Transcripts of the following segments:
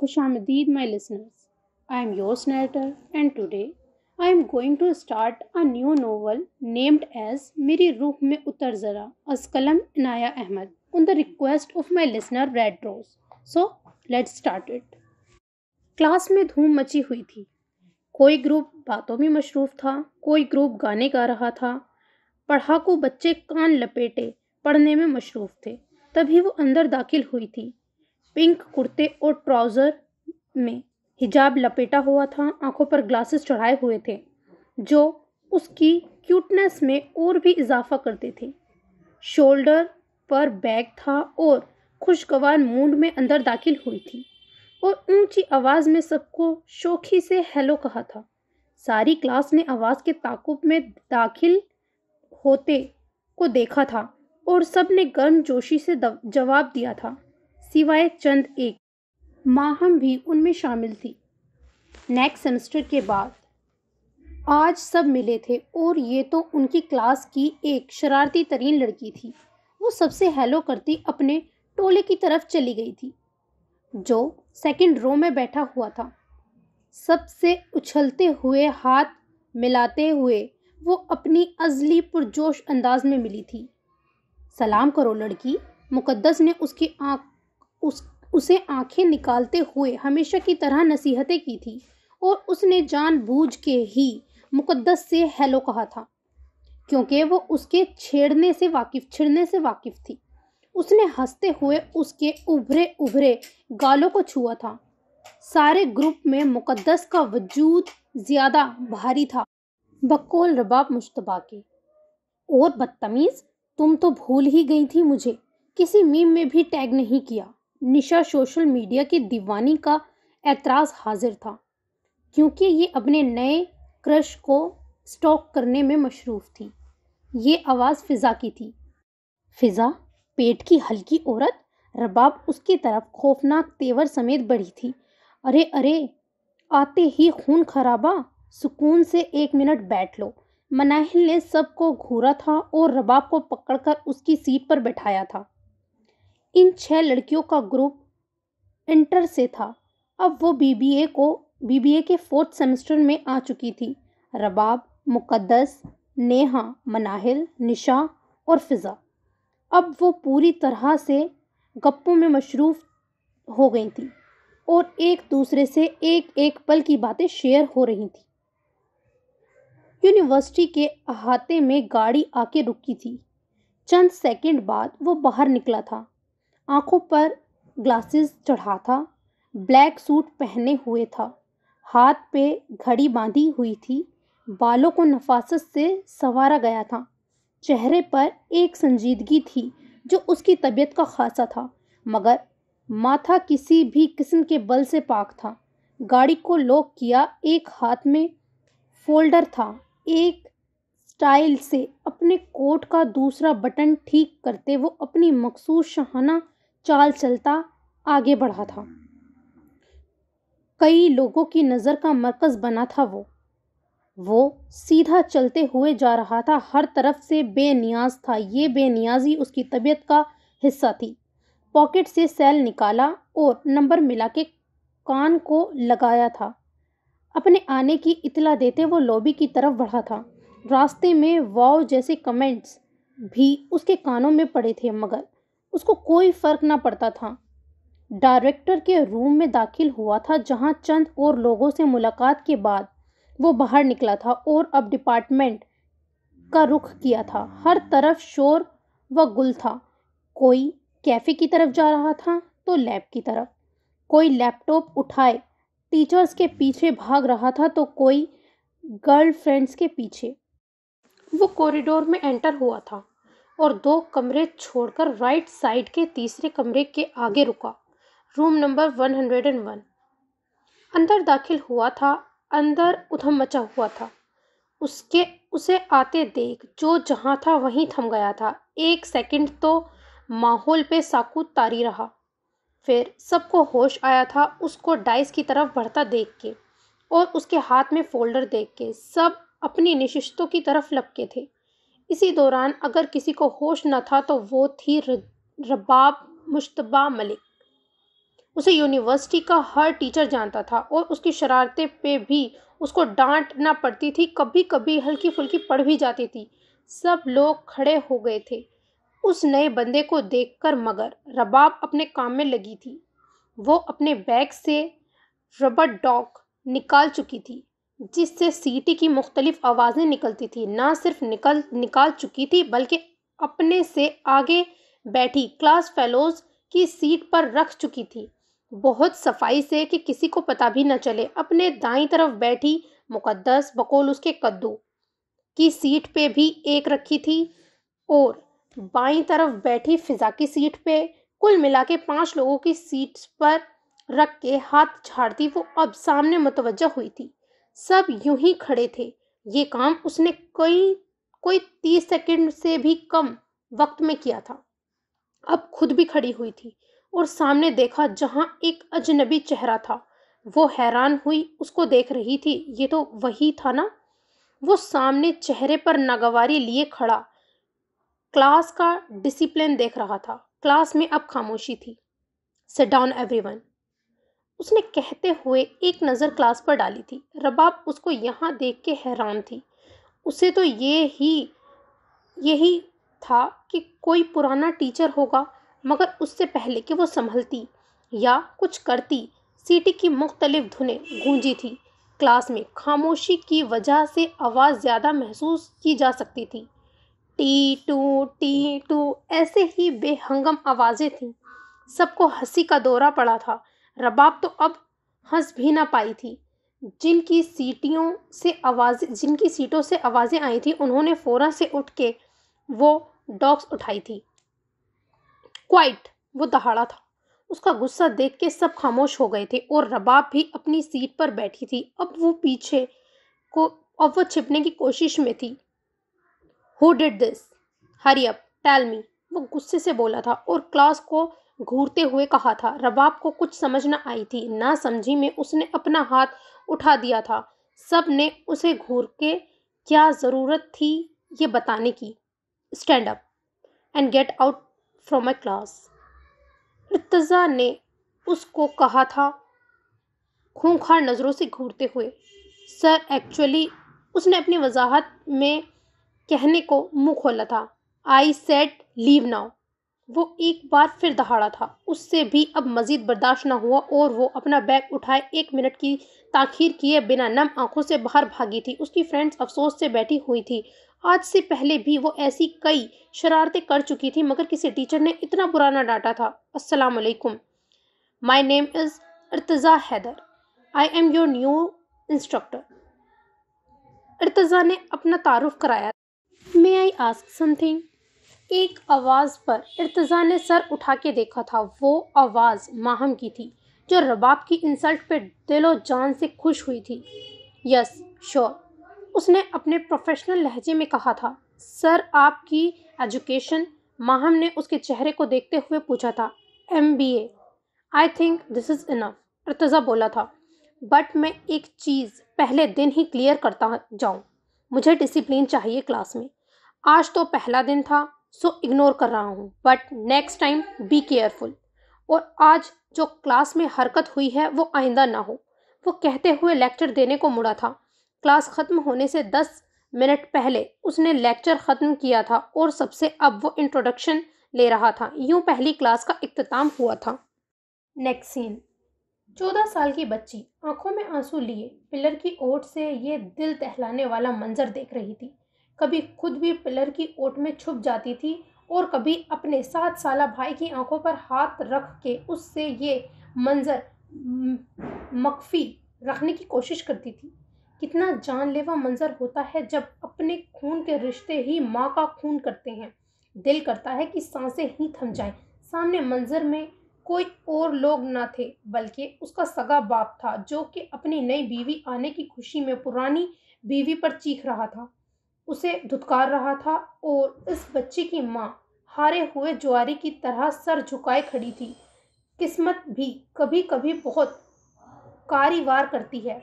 खुश आमदीद my listeners I am your snater and today I am going to start a new novel named as मेरी रूह में उतर जरा असकलम Inaya Ahmed on the request of my listener red rose so let start class में धूम मची हुई थी कोई ग्रुप बातों में मशरूफ था कोई ग्रुप गाने गा रहा था पढ़ाकू बच्चे कान लपेटे पढ़ने में मशरूफ थे तभी वो अंदर दाखिल हुई थी पिंक कुर्ते और ट्राउज़र में हिजाब लपेटा हुआ था आंखों पर ग्लासेस चढ़ाए हुए थे जो उसकी क्यूटनेस में और भी इजाफा करते थे शोल्डर पर बैग था और खुशगवार मूड में अंदर दाखिल हुई थी और ऊंची आवाज़ में सबको शोखी से हेलो कहा था सारी क्लास ने आवाज़ के ताकुब में दाखिल होते को देखा था और सब ने गर्म जोशी से जवाब दिया था सिवाय चंद एक माहम भी उनमें शामिल थी नेक्स्ट सेमेस्टर के बाद आज सब मिले थे और ये तो उनकी क्लास की एक शरारती तरीन लड़की थी वो सबसे हेलो करती अपने टोले की तरफ चली गई थी जो सेकंड रो में बैठा हुआ था सबसे उछलते हुए हाथ मिलाते हुए वो अपनी अजली पुरजोश अंदाज में मिली थी सलाम करो लड़की मुकद्दस ने उसकी आंख उस उसे आंखें निकालते हुए हमेशा की तरह नसीहतें की थी और उसने बूझ के ही मुकद्दस से हेलो कहा था क्योंकि वो उसके छेड़ने से वाकिफ छिड़ने से वाकिफ थी उसने हंसते हुए उसके उभरे उभरे गालों को छुआ था सारे ग्रुप में मुकद्दस का वजूद ज़्यादा भारी था बकोल रबाब मुश्तबा के और बदतमीज़ तुम तो भूल ही गई थी मुझे किसी मीम में भी टैग नहीं किया निशा सोशल मीडिया की दीवानी का एतराज़ हाजिर था क्योंकि ये अपने नए क्रश को स्टॉक करने में मशरूफ़ थी ये आवाज़ फ़िज़ा की थी फ़िज़ा पेट की हल्की औरत रबाब उसकी तरफ खौफनाक तेवर समेत बढ़ी थी अरे अरे आते ही खून खराबा सुकून से एक मिनट बैठ लो मनाहिल ने सबको घूरा था और रबाब को पकड़कर उसकी सीट पर बैठाया था इन छह लड़कियों का ग्रुप इंटर से था अब वो बीबीए को बीबीए के फोर्थ सेमेस्टर में आ चुकी थी रबाब मुकद्दस नेहा मनाहिल निशा और फिज़ा अब वो पूरी तरह से गप्पों में मशरूफ़ हो गई थी और एक दूसरे से एक एक पल की बातें शेयर हो रही थी यूनिवर्सिटी के अहाते में गाड़ी आके रुकी थी चंद सेकंड बाद वो बाहर निकला था आंखों पर ग्लासेस चढ़ा था ब्लैक सूट पहने हुए था हाथ पे घड़ी बांधी हुई थी बालों को नफासत से संवारा गया था चेहरे पर एक संजीदगी थी जो उसकी तबीयत का खासा था मगर माथा किसी भी किस्म के बल से पाक था गाड़ी को लॉक किया एक हाथ में फोल्डर था एक स्टाइल से अपने कोट का दूसरा बटन ठीक करते वो अपनी मखसूस शहाना चाल चलता आगे बढ़ा था कई लोगों की नज़र का मरकज़ बना था वो वो सीधा चलते हुए जा रहा था हर तरफ से बेनियाज था ये बेनियाजी उसकी तबीयत का हिस्सा थी पॉकेट से सेल निकाला और नंबर मिला के कान को लगाया था अपने आने की इतला देते वो लॉबी की तरफ बढ़ा था रास्ते में वाव जैसे कमेंट्स भी उसके कानों में पड़े थे मगर उसको कोई फर्क ना पड़ता था डायरेक्टर के रूम में दाखिल हुआ था जहां चंद और लोगों से मुलाकात के बाद वो बाहर निकला था और अब डिपार्टमेंट का रुख किया था हर तरफ शोर व गुल था कोई कैफ़े की तरफ जा रहा था तो लैब की तरफ कोई लैपटॉप उठाए टीचर्स के पीछे भाग रहा था तो कोई गर्लफ्रेंड्स के पीछे वो कॉरिडोर में एंटर हुआ था और दो कमरे छोड़कर राइट साइड के तीसरे कमरे के आगे रुका रूम नंबर 101 अंदर दाखिल हुआ था अंदर उधम मचा हुआ था उसके उसे आते देख जो जहां था वहीं थम गया था एक सेकंड तो माहौल पे साकू तारी रहा फिर सबको होश आया था उसको डाइस की तरफ बढ़ता देख के और उसके हाथ में फोल्डर देख के सब अपनी निशिस्तों की तरफ लपके थे इसी दौरान अगर किसी को होश न था तो वो थी रबाब मुश्तबा मलिक उसे यूनिवर्सिटी का हर टीचर जानता था और उसकी शरारतें पे भी उसको डांट ना पड़ती थी कभी कभी हल्की फुल्की पड़ भी जाती थी सब लोग खड़े हो गए थे उस नए बंदे को देखकर मगर रबाब अपने काम में लगी थी वो अपने बैग से रबर डॉग निकाल चुकी थी जिससे सीटी की मुख्तलिफ आवाज़ें निकलती थी ना सिर्फ निकल निकाल चुकी थी बल्कि अपने से आगे बैठी क्लास फेलोज़ की सीट पर रख चुकी थी बहुत सफाई से कि किसी को पता भी न चले अपने दाई तरफ बैठी मुकद्दस बकोल उसके कद्दू की सीट पे भी एक रखी थी और बाई तरफ बैठी फिजा की सीट पे कुल मिला के पाँच लोगों की सीट्स पर रख के हाथ झाड़ती वो अब सामने मुतवजह हुई थी सब यूं ही खड़े थे ये काम उसने कई कोई तीस सेकंड से भी कम वक्त में किया था अब खुद भी खड़ी हुई थी और सामने देखा जहां एक अजनबी चेहरा था वो हैरान हुई उसको देख रही थी ये तो वही था ना वो सामने चेहरे पर नागवारी लिए खड़ा क्लास का डिसिप्लिन देख रहा था क्लास में अब खामोशी थी सेट डाउन एवरीवन उसने कहते हुए एक नज़र क्लास पर डाली थी रबाब उसको यहाँ देख के हैरान थी उसे तो ये ही यही था कि कोई पुराना टीचर होगा मगर उससे पहले कि वो संभलती या कुछ करती सीटी की मुख्तलिफ धुनें गूंजी थी क्लास में खामोशी की वजह से आवाज़ ज़्यादा महसूस की जा सकती थी टी टू टी टू ऐसे ही बेहंगम आवाज़ें थीं सबको हंसी का दौरा पड़ा था रबाब तो अब हंस भी ना पाई थी जिनकी सीटियों से आवाज़ जिनकी सीटों से आवाज़ें आई थी उन्होंने फ़ौरन से उठ के वो डॉग्स उठाई थी क्वाइट वो दहाड़ा था उसका गुस्सा देख के सब खामोश हो गए थे और रबाब भी अपनी सीट पर बैठी थी अब वो पीछे को अब वो छिपने की कोशिश में थी who did this hurry up tell me वो गुस्से से बोला था और क्लास को घूरते हुए कहा था रबाब को कुछ समझ न आई थी ना समझी में उसने अपना हाथ उठा दिया था सब ने उसे घूर के क्या ज़रूरत थी ये बताने की stand up and get out from my class Irtaza ने उसको कहा था खूंखार नज़रों से घूरते हुए सर एक्चुअली उसने अपनी वजाहत में कहने को मुँह खोला था आई सेट लीव नाउ वो एक बार फिर दहाड़ा था उससे भी अब मजीद बर्दाश्त न हुआ और वो अपना बैग उठाए एक मिनट की ताखीर किए बिना नम आंखों से बाहर भागी थी उसकी फ्रेंड्स अफसोस से बैठी हुई थी आज से पहले भी वो ऐसी कई शरारतें कर चुकी थी मगर किसी टीचर ने इतना बुरा ना डांटा था अस्सलाम वालेकुम my name is Irtaza Haider I am your new instructor Irtaza ने अपना तारुफ कराया मे आई आस्क समथिंग एक आवाज़ पर इर्तज़ा ने सर उठा के देखा था वो आवाज़ माहम की थी जो रबाब की इंसल्ट पे दिलो जान से खुश हुई थी यस श्योर उसने अपने प्रोफेशनल लहजे में कहा था सर आपकी एजुकेशन माहम ने उसके चेहरे को देखते हुए पूछा था M B A I think this is enough Irtaza बोला था बट मैं एक चीज़ पहले दिन ही क्लियर करता जाऊँ मुझे डिसिप्लिन चाहिए क्लास में आज तो पहला दिन था सो so, इग्नोर कर रहा हूँ but next time be careful और आज जो क्लास में हरकत हुई है वो आइंदा ना हो वो कहते हुए लेक्चर देने को मुड़ा था क्लास ख़त्म होने से दस मिनट पहले उसने लेक्चर ख़त्म किया था और सबसे अब वो इंट्रोडक्शन ले रहा था यूँ पहली क्लास का अख्ताम हुआ था नेक्स्ट सीन चौदह साल की बच्ची आंखों में आंसू लिए पिलर की ओट से ये दिल दहलाने वाला मंजर देख रही थी कभी खुद भी पिलर की ओट में छुप जाती थी और कभी अपने सात साल भाई की आंखों पर हाथ रख के उससे ये मंजर मख्फी रखने की कोशिश करती थी कितना जानलेवा मंजर होता है जब अपने खून के रिश्ते ही माँ का खून करते हैं दिल करता है कि सांसें ही थम जाएं सामने मंजर में कोई और लोग ना थे बल्कि उसका सगा बाप था जो कि अपनी नई बीवी आने की खुशी में पुरानी बीवी पर चीख रहा था उसे धुतकार रहा था और इस बच्चे की माँ हारे हुए ज्वारी की तरह सर झुकाए खड़ी थी किस्मत भी कभी कभी बहुत कारीवार करती है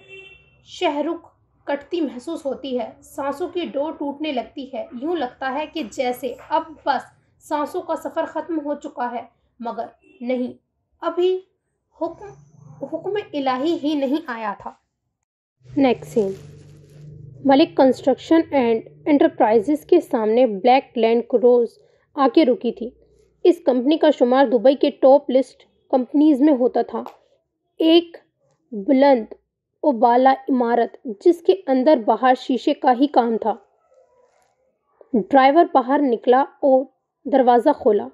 शहरुख कटती महसूस होती है सांसों की डोर टूटने लगती है यूं लगता है कि जैसे अब बस सांसों का सफ़र ख़त्म हो चुका है मगर नहीं अभी हुक्म हुक्म इलाही ही नहीं आया था next scene Malik construction and enterprises के सामने ब्लैक लैंड क्रोज आके रुकी थी इस कंपनी का शुमार दुबई के टॉप लिस्ट कंपनीज में होता था एक बुलंद ओबाला इमारत जिसके अंदर बाहर शीशे का ही काम था ड्राइवर बाहर निकला और दरवाज़ा खोला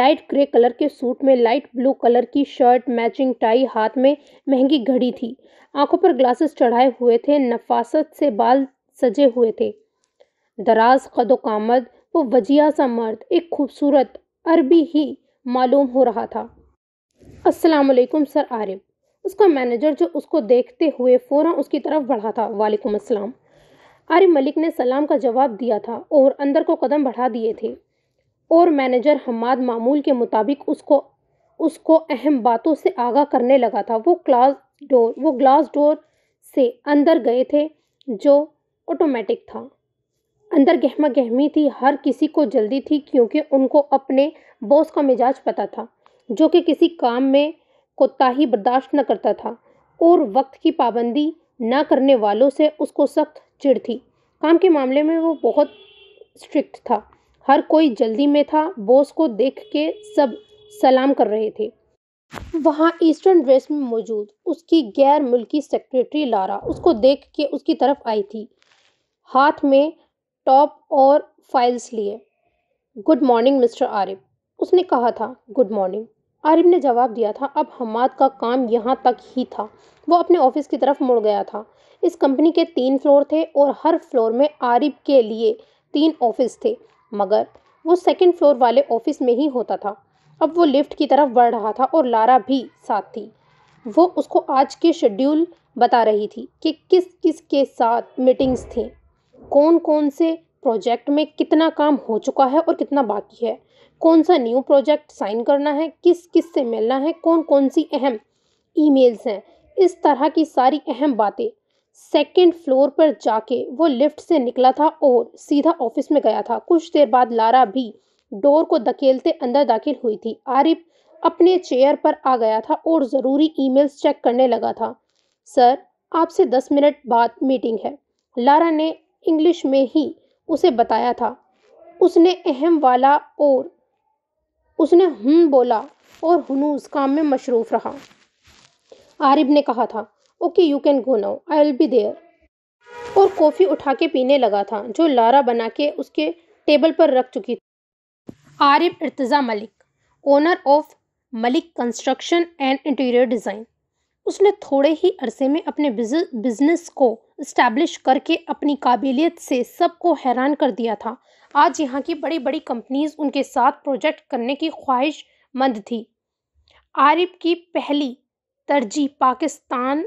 लाइट ग्रे कलर के सूट में लाइट ब्लू कलर की शर्ट मैचिंग टाई हाथ में महंगी घड़ी थी आंखों पर ग्लासेस चढ़ाए हुए थे नफासत से बाल सजे हुए थे दराज कद कामद वो वजिया सा मर्द एक खूबसूरत अरबी ही मालूम हो रहा था अस्सलाम वालेकुम सर आरिफ उसका मैनेजर जो उसको देखते हुए फ़ौरन उसकी तरफ बढ़ा था वालेकुम अस्सलाम आरिफ मलिक ने सलाम का जवाब दिया था और अंदर को कदम बढ़ा दिए थे और मैनेजर हमाद मामूल के मुताबिक उसको उसको अहम बातों से आगा करने लगा था वो क्लास डोर वो ग्लास डोर से अंदर गए थे जो ऑटोमेटिक था अंदर गहमा गहमी थी हर किसी को जल्दी थी क्योंकि उनको अपने बॉस का मिजाज पता था जो कि किसी काम में कोताही बर्दाश्त न करता था और वक्त की पाबंदी ना करने वालों से उसको सख्त चिड़ थी काम के मामले में वो बहुत स्ट्रिक्ट था हर कोई जल्दी में था बॉस को देख के सब सलाम कर रहे थे वहाँ ईस्टर्न ड्रेस में मौजूद उसकी गैर मुल्की सेक्रेटरी लारा उसको देख के उसकी तरफ आई थी हाथ में टॉप और फाइल्स लिए गुड मॉर्निंग मिस्टर आरिफ उसने कहा था गुड मॉर्निंग आरिफ ने जवाब दिया था अब हमाद का काम यहाँ तक ही था वो अपने ऑफिस की तरफ मुड़ गया था इस कंपनी के तीन फ्लोर थे और हर फ्लोर में आरिफ के लिए तीन ऑफिस थे मगर वो सेकंड फ्लोर वाले ऑफिस में ही होता था अब वो लिफ्ट की तरफ बढ़ रहा था और लारा भी साथ थी वो उसको आज के शेड्यूल बता रही थी कि किस किस के साथ मीटिंग्स थी कौन कौन से प्रोजेक्ट में कितना काम हो चुका है और कितना बाकी है कौन सा न्यू प्रोजेक्ट साइन करना है किस किस से मिलना है कौन कौन सी अहम ईमेल्स हैं इस तरह की सारी अहम बातें सेकेंड फ्लोर पर जाके वो लिफ्ट से निकला था और सीधा ऑफिस में गया था कुछ देर बाद लारा भी डोर को धकेलते अंदर दाखिल हुई थी आरिफ अपने चेयर पर आ गया था और ज़रूरी ईमेल्स चेक करने लगा था सर आपसे दस मिनट बाद मीटिंग है लारा ने इंग्लिश में ही उसे बताया था उसने अहम वाला और उसने हम बोला और हनू उस काम में मशरूफ़ रहा आरिब ने कहा था okay you can go now I will be there और कॉफ़ी उठा के पीने लगा था जो लारा बना के उसके टेबल पर रख चुकी थी Arib Irtaza Malik owner of Malik construction and interior design उसने थोड़े ही अरसे में अपने बिजनेस को इस्टेब्लिश करके अपनी काबिलियत से सबको हैरान कर दिया था आज यहाँ की बड़ी बड़ी कंपनीज उनके साथ प्रोजेक्ट करने की ख्वाहिश मंद थी आरिफ की पहली तरजीह पाकिस्तान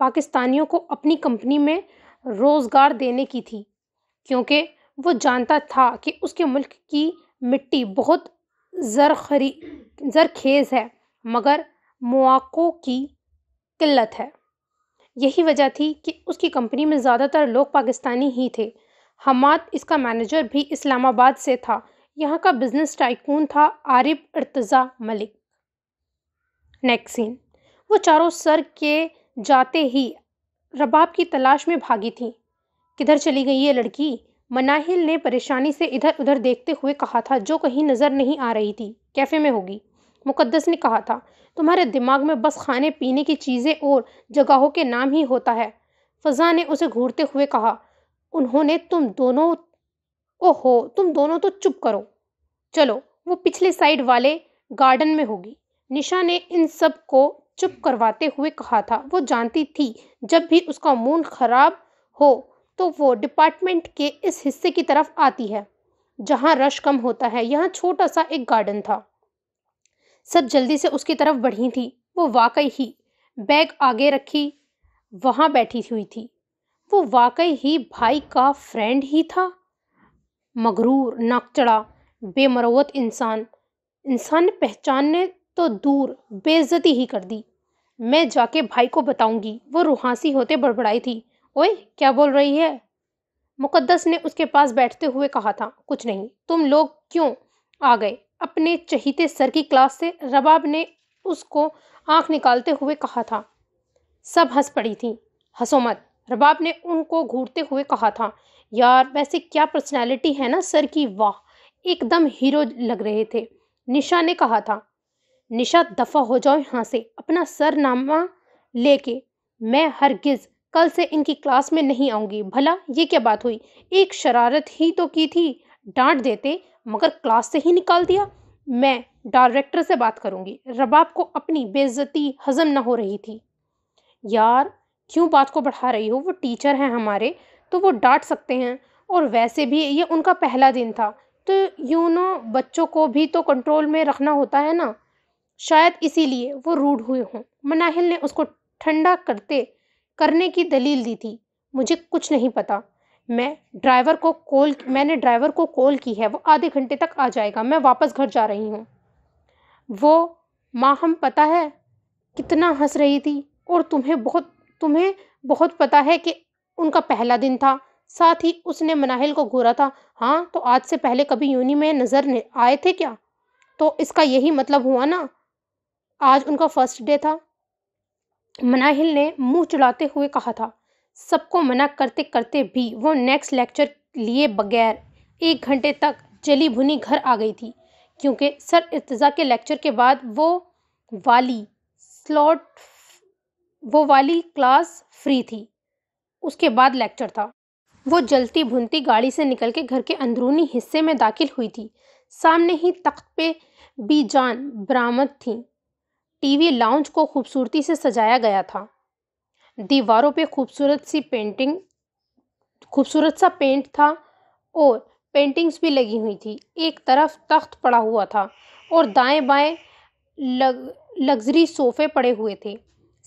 पाकिस्तानियों को अपनी कंपनी में रोज़गार देने की थी क्योंकि वो जानता था कि उसके मुल्क की मिट्टी बहुत जरखरी जरखेज़ है मगर मौक़ों की किल्लत है यही वजह थी कि उसकी कंपनी में ज़्यादातर लोग पाकिस्तानी ही थे हमाद इसका मैनेजर भी इस्लामाबाद से था यहाँ का बिजनेस टाइकून था आरिफ अरतजा मलिक नेक्सिन वो चारों सर के जाते ही रबाब की तलाश में भागी थी किधर चली गई ये लड़की मनाहिल ने परेशानी से इधर उधर देखते हुए कहा था जो कहीं नज़र नहीं आ रही थी कैफ़े में होगी मुकद्दस ने कहा था तुम्हारे दिमाग में बस खाने पीने की चीज़ें और जगहों के नाम ही होता है फजा ने उसे घूरते हुए कहा उन्होंने तुम दोनों ओहो तुम दोनों तो चुप करो चलो वो पिछले साइड वाले गार्डन में होगी निशा ने इन सब को चुप करवाते हुए कहा था वो जानती थी जब भी उसका मूड खराब हो तो वो डिपार्टमेंट के इस हिस्से की तरफ आती है जहाँ रश कम होता है यहाँ छोटा सा एक गार्डन था सब जल्दी से उसकी तरफ बढ़ी थी वो वाकई ही बैग आगे रखी वहाँ बैठी हुई थी वो वाकई ही भाई का फ्रेंड ही था मगरूर नाकचड़ा बेमरवत इंसान इंसान पहचानने तो दूर बेइज्जती ही कर दी मैं जाके भाई को बताऊंगी वो रूहासी होते बड़बड़ाई थी ओए क्या बोल रही है मुकद्दस ने उसके पास बैठते हुए कहा था कुछ नहीं तुम लोग क्यों आ गए अपने चहीते सर की क्लास से रबाब ने उसको आंख निकालते हुए कहा था सब हंस पड़ी थी हंसो मत रबाब ने उनको घूरते हुए कहा था यार वैसे क्या पर्सनैलिटी है ना सर की वाह एकदम हीरो लग रहे थे निशा ने कहा था निशा दफ़ा हो जाओ यहाँ से अपना सरनामा लेके मैं हरगिज़ कल से इनकी क्लास में नहीं आऊँगी भला ये क्या बात हुई एक शरारत ही तो की थी डांट देते मगर क्लास से ही निकाल दिया मैं डायरेक्टर से बात करूंगी रबाब को अपनी बेइज्जती हजम न हो रही थी यार क्यों बात को बढ़ा रही हो वो टीचर हैं हमारे तो वो डांट सकते हैं और वैसे भी ये उनका पहला दिन था तो यू नो बच्चों को भी तो कंट्रोल में रखना होता है ना शायद इसीलिए वो रूढ़ हुए हों मनाहिल ने उसको ठंडा करते करने की दलील दी थी मुझे कुछ नहीं पता मैं ड्राइवर को कॉल मैंने ड्राइवर को कॉल की है वो आधे घंटे तक आ जाएगा मैं वापस घर जा रही हूँ वो माँ हम पता है कितना हंस रही थी और तुम्हें बहुत तुम्हें बहुत पता है कि उनका पहला दिन था साथ ही उसने मनाहिल को घूरा था हाँ तो आज से पहले कभी यूनी में नज़र आए थे क्या तो इसका यही मतलब हुआ ना आज उनका फर्स्ट डे था मनाहिल ने मुंह चुलाते हुए कहा था सबको मना करते करते भी वो नेक्स्ट लेक्चर लिए बगैर एक घंटे तक जली भुनी घर आ गई थी क्योंकि सर इर्तज़ा के लेक्चर के बाद वो वाली स्लॉट वो वाली क्लास फ्री थी उसके बाद लेक्चर था वो जलती भुनती गाड़ी से निकल के घर के अंदरूनी हिस्से में दाखिल हुई थी सामने ही तख्त पे जान बरामद थी टीवी लाउंज को खूबसूरती से सजाया गया था दीवारों पे खूबसूरत सी पेंटिंग खूबसूरत सा पेंट था और पेंटिंग्स भी लगी हुई थी एक तरफ तख्त पड़ा हुआ था और दाएं बाएं लग लग्जरी सोफे पड़े हुए थे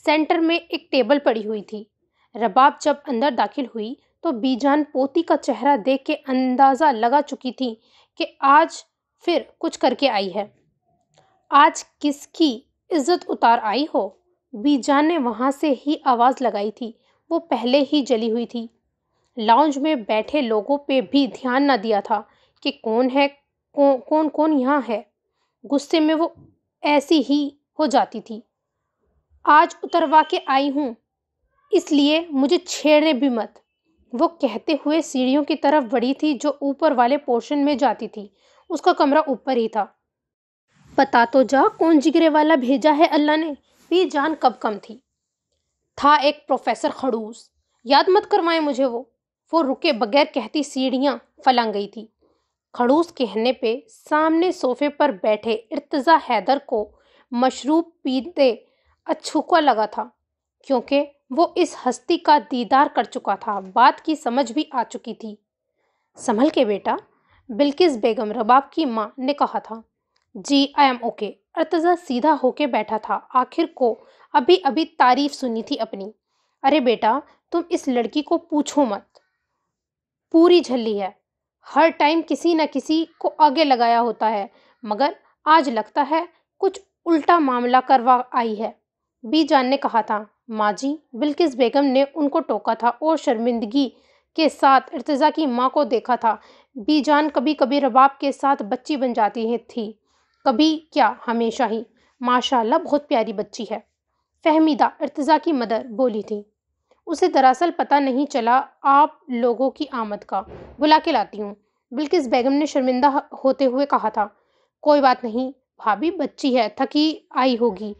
सेंटर में एक टेबल पड़ी हुई थी रबाब जब अंदर दाखिल हुई तो बीजान पोती का चेहरा देख के अंदाज़ा लगा चुकी थी कि आज फिर कुछ करके आई है आज किसकी इज्जत उतार आई हो बीजान ने वहाँ से ही आवाज़ लगाई थी वो पहले ही जली हुई थी लाउंज में बैठे लोगों पे भी ध्यान न दिया था कि कौन है कौन कौन, यहाँ है गुस्से में वो ऐसी ही हो जाती थी आज उतरवा के आई हूँ इसलिए मुझे छेड़े भी मत वो कहते हुए सीढ़ियों की तरफ बढ़ी थी जो ऊपर वाले पोर्शन में जाती थी उसका कमरा ऊपर ही था पता तो जा कौन जिगरे वाला भेजा है अल्लाह ने भी जान कब कम थी था एक प्रोफेसर खड़ूस याद मत करवाएं मुझे वो वो रुके बगैर कहती सीढ़ियाँ फलंग गई थी खड़ूस कहने पे सामने सोफे पर बैठे इर्तज़ा हैदर को मशरूब पीते अछूका लगा था क्योंकि वो इस हस्ती का दीदार कर चुका था बात की समझ भी आ चुकी थी संभल के बेटा बिल्किस बेगम रबाब की माँ ने कहा था जी आई एम ओके अर्तजा सीधा होके बैठा था आखिर को अभी अभी तारीफ सुनी थी अपनी अरे बेटा तुम इस लड़की को पूछो मत पूरी झल्ली है हर टाइम किसी न किसी को आगे लगाया होता है मगर आज लगता है कुछ उल्टा मामला करवा आई है बीजान ने कहा था माँ जी बिल्किस बेगम ने उनको टोका था और शर्मिंदगी के साथ इर्तज़ा की माँ को देखा था बीजान कभी कभी रबाब के साथ बच्ची बन जाती थी कभी क्या हमेशा ही माशाल्लाह बहुत प्यारी बच्ची है फहमीदा अर्तजा की मदर बोली थी उसे दरअसल पता नहीं चला आप लोगों की आमद का बुला के लाती हूँ बिल्किस बेगम ने शर्मिंदा होते हुए कहा था कोई बात नहीं भाभी बच्ची है थकी आई होगी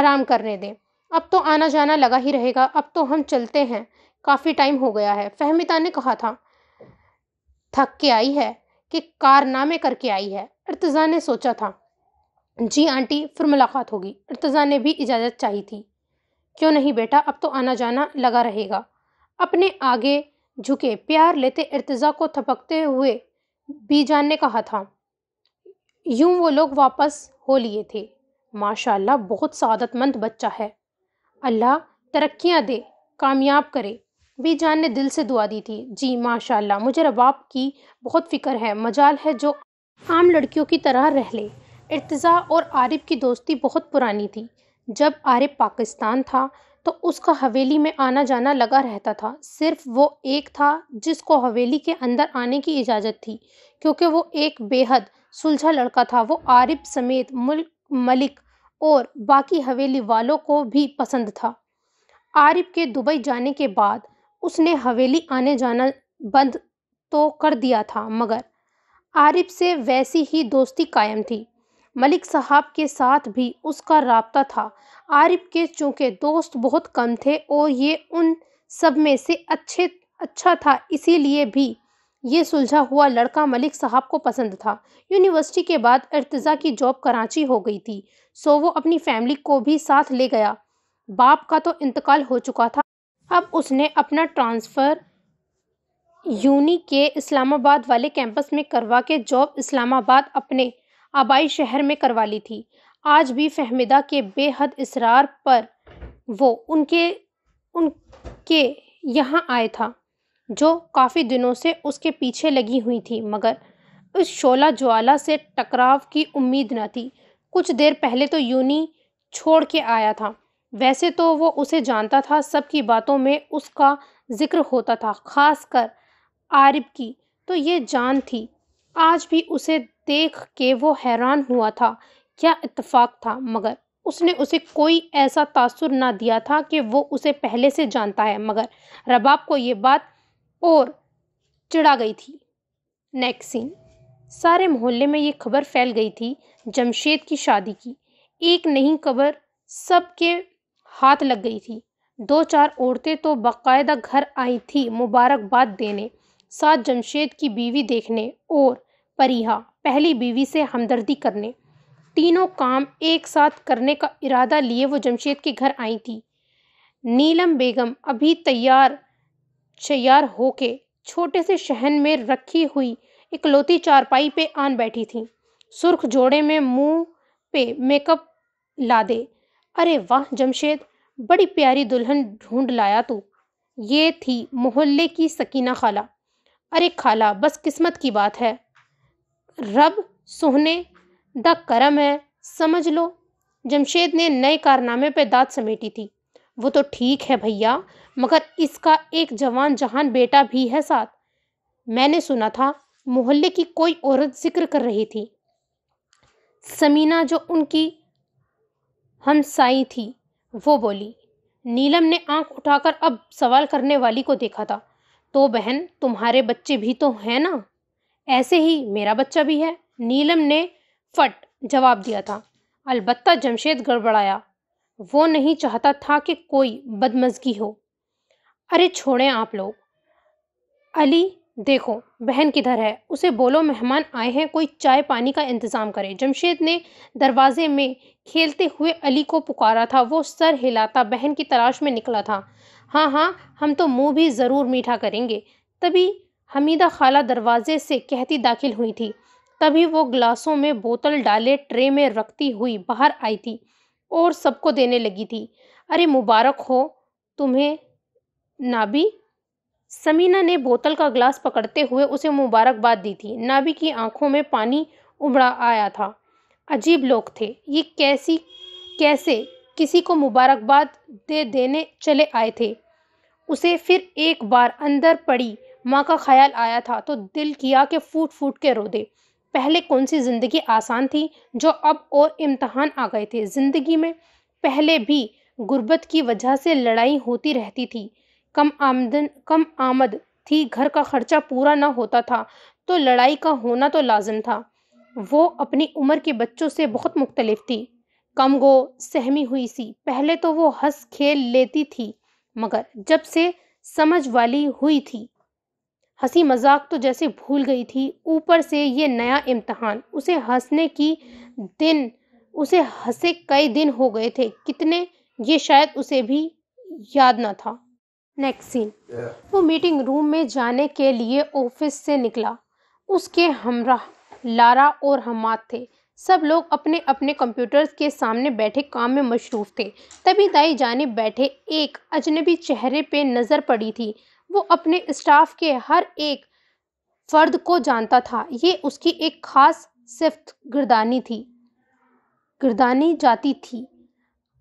आराम करने दें अब तो आना जाना लगा ही रहेगा अब तो हम चलते हैं काफ़ी टाइम हो गया है फहमिता ने कहा था थक के आई है कि कारनामे करके आई है अर्तजा ने सोचा था जी आंटी फिर मुलाकात होगी अर्तज़ा ने भी इजाज़त चाही थी क्यों नहीं बेटा अब तो आना जाना लगा रहेगा अपने आगे झुके प्यार लेते अर्तज़ा को थपकते हुए बीजान ने कहा था यूं वो लोग वापस हो लिए थे माशाल्लाह बहुत सादतमंद बच्चा है अल्लाह तरक्याँ दे कामयाब करे बीजान ने दिल से दुआ दी थी जी माशाल्लाह मुझे रबाब की बहुत फ़िक्र है मजाल है जो आम लड़कियों की तरह रह ले इर्तज़ा और आरिफ की दोस्ती बहुत पुरानी थी जब आरिफ पाकिस्तान था तो उसका हवेली में आना जाना लगा रहता था सिर्फ वो एक था जिसको हवेली के अंदर आने की इजाज़त थी क्योंकि वो एक बेहद सुलझा लड़का था वो आरिफ समेत मुल्क मलिक और बाकी हवेली वालों को भी पसंद था आरिफ के दुबई जाने के बाद उसने हवेली आने जाना बंद तो कर दिया था मगर आरिफ से वैसी ही दोस्ती कायम थी मलिक साहब के साथ भी उसका रबता था आरिफ के चूँकि दोस्त बहुत कम थे और ये उन सब में से अच्छे अच्छा था इसीलिए भी ये सुलझा हुआ लड़का मलिक साहब को पसंद था यूनिवर्सिटी के बाद अर्तज़ा की जॉब कराची हो गई थी सो वो अपनी फैमिली को भी साथ ले गया बाप का तो इंतकाल हो चुका था अब उसने अपना ट्रांसफ़र यूनी के इस्लामाबाद वाले कैंपस में करवा के जॉब इस्लामाबाद अपने आबाई शहर में करवा ली थी आज भी फहमिदा के बेहद इसरार पर वो उनके उनके यहाँ आए था जो काफ़ी दिनों से उसके पीछे लगी हुई थी मगर उस शोला ज्वाला से टकराव की उम्मीद न थी कुछ देर पहले तो यूनी छोड़ के आया था वैसे तो वो उसे जानता था सबकी बातों में उसका जिक्र होता था खासकर आरिब की तो ये जान थी आज भी उसे देख के वो हैरान हुआ था क्या इतफाक था मगर उसने उसे कोई ऐसा तासुर ना दिया था कि वो उसे पहले से जानता है मगर रबाब को ये बात और चिढ़ा गई थी नेक्स्ट सीन सारे मोहल्ले में ये खबर फैल गई थी जमशेद की शादी की एक नहीं खबर सबके हाथ लग गई थी दो चार औरतें तो बाकायदा घर आई थी मुबारकबाद देने साथ जमशेद की बीवी देखने और परिहा पहली बीवी से हमदर्दी करने तीनों काम एक साथ करने का इरादा लिए वो जमशेद के घर आई थी नीलम बेगम अभी तैयार तैयार होके छोटे से शहन में रखी हुई इकलौती चारपाई पे आन बैठी थी सुर्ख जोड़े में मुंह पे मेकअप ला दे अरे वाह जमशेद बड़ी प्यारी दुल्हन ढूंढ लाया तू ये थी मोहल्ले की सकीना खाला अरे खाला बस किस्मत की बात है रब सोहने द करम है समझ लो जमशेद ने नए कारनामे पर दांत समेटी थी वो तो ठीक है भैया मगर इसका एक जवान जहान बेटा भी है साथ मैंने सुना था मोहल्ले की कोई औरत जिक्र कर रही थी समीना जो उनकी हमसाई थी वो बोली नीलम ने आंख उठाकर अब सवाल करने वाली को देखा था तो बहन तुम्हारे बच्चे भी तो हैं ना ऐसे ही मेरा बच्चा भी है नीलम ने फट जवाब दिया था अलबत्ता जमशेद गड़बड़ाया वो नहीं चाहता था कि कोई बदमजगी हो अरे छोड़ें आप लोग अली देखो बहन किधर है उसे बोलो मेहमान आए हैं कोई चाय पानी का इंतज़ाम करे जमशेद ने दरवाजे में खेलते हुए अली को पुकारा था वो सर हिलाता बहन की तलाश में निकला था हाँ हाँ हम तो मुंह भी ज़रूर मीठा करेंगे तभी हमीदा खाला दरवाजे से कहती दाखिल हुई थी तभी वो ग्लासों में बोतल डाले ट्रे में रखती हुई बाहर आई थी और सबको देने लगी थी अरे मुबारक हो तुम्हें नाभी समीना ने बोतल का ग्लास पकड़ते हुए उसे मुबारकबाद दी थी नाभी की आंखों में पानी उमड़ा आया था अजीब लोग थे ये कैसी कैसे किसी को मुबारकबाद दे देने चले आए थे उसे फिर एक बार अंदर पड़ी माँ का ख्याल आया था तो दिल किया कि फूट फूट के रो दे पहले कौन सी ज़िंदगी आसान थी जो अब और इम्तहान आ गए थे ज़िंदगी में पहले भी गुर्बत की वजह से लड़ाई होती रहती थी कम आमदन कम आमद थी घर का खर्चा पूरा ना होता था तो लड़ाई का होना तो लाजम था वो अपनी उम्र के बच्चों से बहुत मुख्तलिफ थी कम गो सहमी हुई सी पहले तो वो हंस खेल लेती थी मगर जब से समझ वाली हुई थी हंसी मजाक तो जैसे भूल गई थी ऊपर से ये नया इम्तहान उसे हंसने की दिन उसे हंसे कई दिन हो गए थे कितने ये शायद उसे भी याद ना था नेक्स्ट सीन वो मीटिंग रूम में जाने के लिए ऑफिस से निकला उसके हमरा लारा और हमाद थे सब लोग अपने अपने कंप्यूटर्स के सामने बैठे काम में मशरूफ थे तभी दाई जाने बैठे एक अजनबी चेहरे पे नज़र पड़ी थी वो अपने स्टाफ के हर एक फर्द को जानता था ये उसकी एक खास सिफ्त गिरदानी थी गिरदानी जाती थी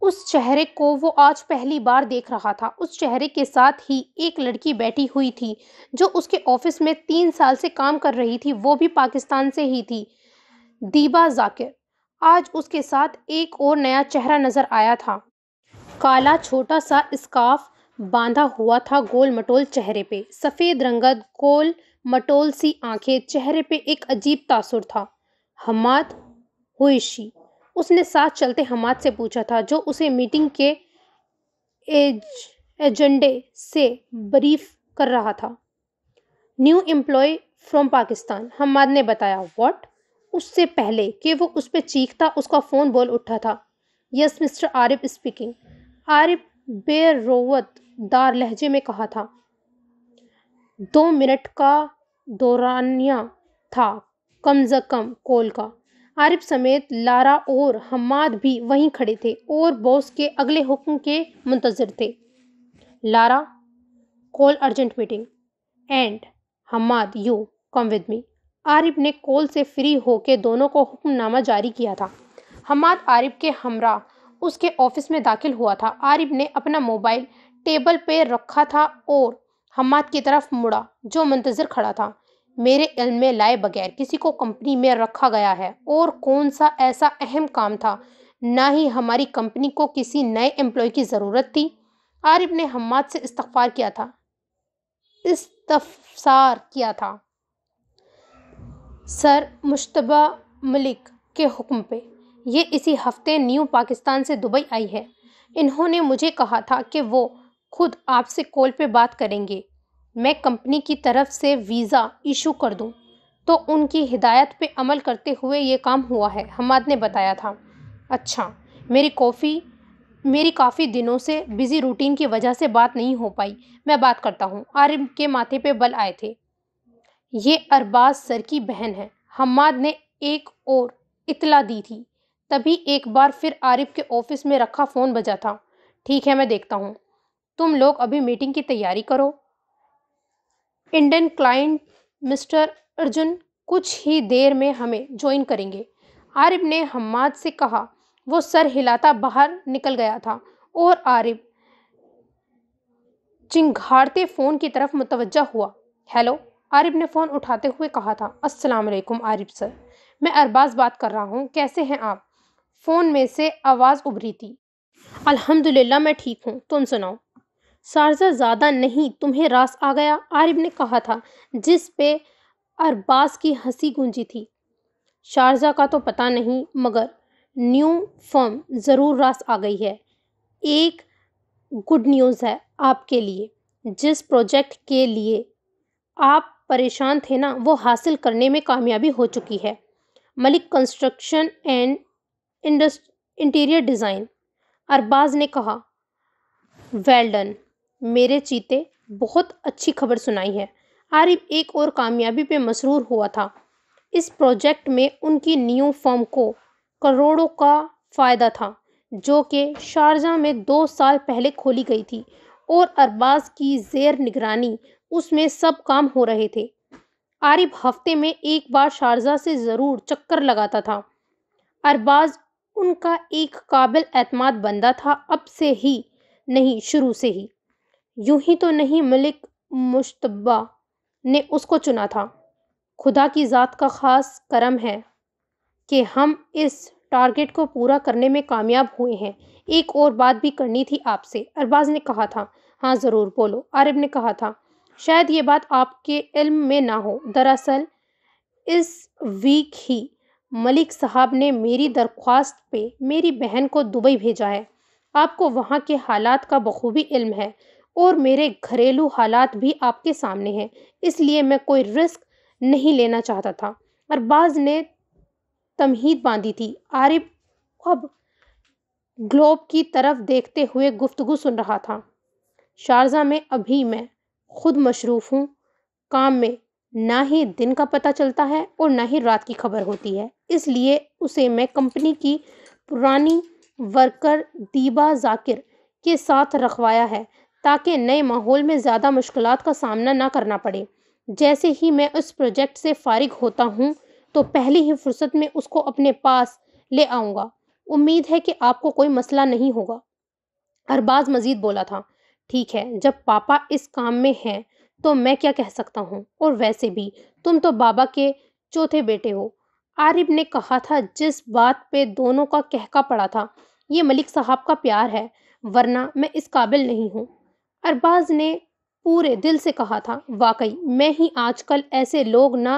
उस चेहरे को वो आज पहली बार देख रहा था उस चेहरे के साथ ही एक लड़की बैठी हुई थी जो उसके ऑफिस में तीन साल से काम कर रही थी वो भी पाकिस्तान से ही थी दीबा जाकिर आज उसके साथ एक और नया चेहरा नजर आया था काला छोटा सा स्काफ बांधा हुआ था गोल मटोल चेहरे पे सफ़ेद रंगत गोल मटोल सी आंखें चेहरे पे एक अजीब तासुर था हमाद हुईशी उसने साथ चलते हमाद से पूछा था जो उसे मीटिंग के एज एजेंडे से ब्रीफ कर रहा था new employ from Pakistan Hammad ने बताया व्हाट उससे पहले कि वो उस पर चीखता उसका फ़ोन बोल उठा था yes mister Arif speaking Arif बेरोवत दार लहजे में कहा था दो मिनट का दौरानिया था कम ज कम कोल का आरिफ समेत लारा और हमाद भी वहीं खड़े थे और बॉस के अगले हुक्म के मुंतजर थे Lara call urgent meeting and Hammad you come with me Arif ने कॉल से फ्री होकर दोनों को हुक्मनामा जारी किया था हमाद आरिफ के हमरा उसके ऑफिस में दाखिल हुआ था आरिफ ने अपना मोबाइल टेबल पे रखा था और हमाद की तरफ मुड़ा जो मंतज़र खड़ा था मेरे इल्म में लाए बगैर किसी को कंपनी में रखा गया है और कौन सा ऐसा अहम काम था ना ही हमारी कंपनी को किसी नए एम्प्लॉय की ज़रूरत थी आरिफ ने हमाद से इस्तफार किया था इस्तफसार किया था सर मुशतबा मलिक के हुक्म पे ये इसी हफ्ते न्यू पाकिस्तान से दुबई आई है इन्होंने मुझे कहा था कि वो खुद आपसे कॉल पे बात करेंगे मैं कंपनी की तरफ से वीज़ा इशू कर दूं तो उनकी हिदायत पे अमल करते हुए ये काम हुआ है हमाद ने बताया था अच्छा मेरी कॉफ़ी मेरी काफ़ी दिनों से बिज़ी रूटीन की वजह से बात नहीं हो पाई मैं बात करता हूँ आरिम के माथे पे बल आए थे ये अरबाज सर की बहन है हमाद ने एक और इतला दी थी तभी एक बार फिर आरिफ के ऑफिस में रखा फ़ोन बजा था ठीक है मैं देखता हूँ तुम लोग अभी मीटिंग की तैयारी करो इंडियन क्लाइंट मिस्टर अर्जुन कुछ ही देर में हमें ज्वाइन करेंगे आरिफ ने हम्माद से कहा वो सर हिलाता बाहर निकल गया था और आरिफ चिंघाड़ते फ़ोन की तरफ मुतवजा हुआ हेलो आरिफ ने फ़ोन उठाते हुए कहा था अस्सलाम वालेकुम आरिफ सर मैं अरबाज बात कर रहा हूँ कैसे हैं आप फ़ोन में से आवाज़ उभरी थी अल्हम्दुलिल्लाह मैं ठीक हूँ तुम सुनाओ शारजा ज़्यादा नहीं तुम्हें रास आ गया आरिफ ने कहा था जिस पे अरबाज की हंसी गूंजी थी शारजा का तो पता नहीं मगर न्यू फर्म ज़रूर रास आ गई है एक गुड न्यूज़ है आपके लिए जिस प्रोजेक्ट के लिए आप परेशान थे ना वो हासिल करने में कामयाबी हो चुकी है Malik construction and industry interior design Arbaz ने कहा वेल्डन well मेरे चीते बहुत अच्छी खबर सुनाई है आरिफ एक और कामयाबी पे मसरूर हुआ था इस प्रोजेक्ट में उनकी न्यू फॉर्म को करोड़ों का फ़ायदा था जो कि शारजा में दो साल पहले खोली गई थी और अरबाज की जेर निगरानी उसमें सब काम हो रहे थे आरिफ हफ्ते में एक बार शारजा से ज़रूर चक्कर लगाता था अरबाज उनका एक काबिल एतमाद बंदा था अब से ही नहीं शुरू से ही यूं ही तो नहीं मलिक मुश्तबा ने उसको चुना था खुदा की ज़ात का ख़ास करम है कि हम इस टारगेट को पूरा करने में कामयाब हुए हैं एक और बात भी करनी थी आपसे अरबाज ने कहा था हाँ ज़रूर बोलो आरिब ने कहा था शायद ये बात आपके इल्म में ना हो दरअसल इस वीक ही मलिक साहब ने मेरी दरख्वास्त पे मेरी बहन को दुबई भेजा है आपको वहाँ के हालात का बखूबी इल्म है और मेरे घरेलू हालात भी आपके सामने हैं इसलिए मैं कोई रिस्क नहीं लेना चाहता था अरबाज ने तमहीद बांधी थी आरिफ अब ग्लोब की तरफ देखते हुए गुफ्तगु सुन रहा था शारजा में अभी मैं खुद मशरूफ़ हूँ काम में ना ही दिन का पता चलता है और ना ही रात की खबर होती है इसलिए उसे मैं कंपनी की पुरानी वर्कर दीबा जाकिर के साथ रखवाया है ताकि नए माहौल में ज़्यादा मुश्किल का सामना ना करना पड़े जैसे ही मैं उस प्रोजेक्ट से फारिग होता हूँ तो पहली ही फुर्सत में उसको अपने पास ले आऊँगा उम्मीद है कि आपको कोई मसला नहीं होगा अरबाज मजीद बोला था ठीक है जब पापा इस काम में हैं तो मैं क्या कह सकता हूँ और वैसे भी तुम तो बाबा के चौथे बेटे हो आरिब ने कहा था जिस बात पे दोनों का कहका पड़ा था ये मलिक साहब का प्यार है वरना मैं इस काबिल नहीं हूँ अरबाज ने पूरे दिल से कहा था वाकई मैं ही आजकल ऐसे लोग ना